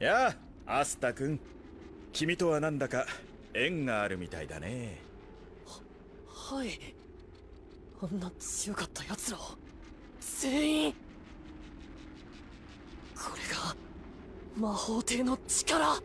やあアスタ君君とはなんだか縁があるみたいだねははいあんな強かった奴らを全員これが魔法帝の力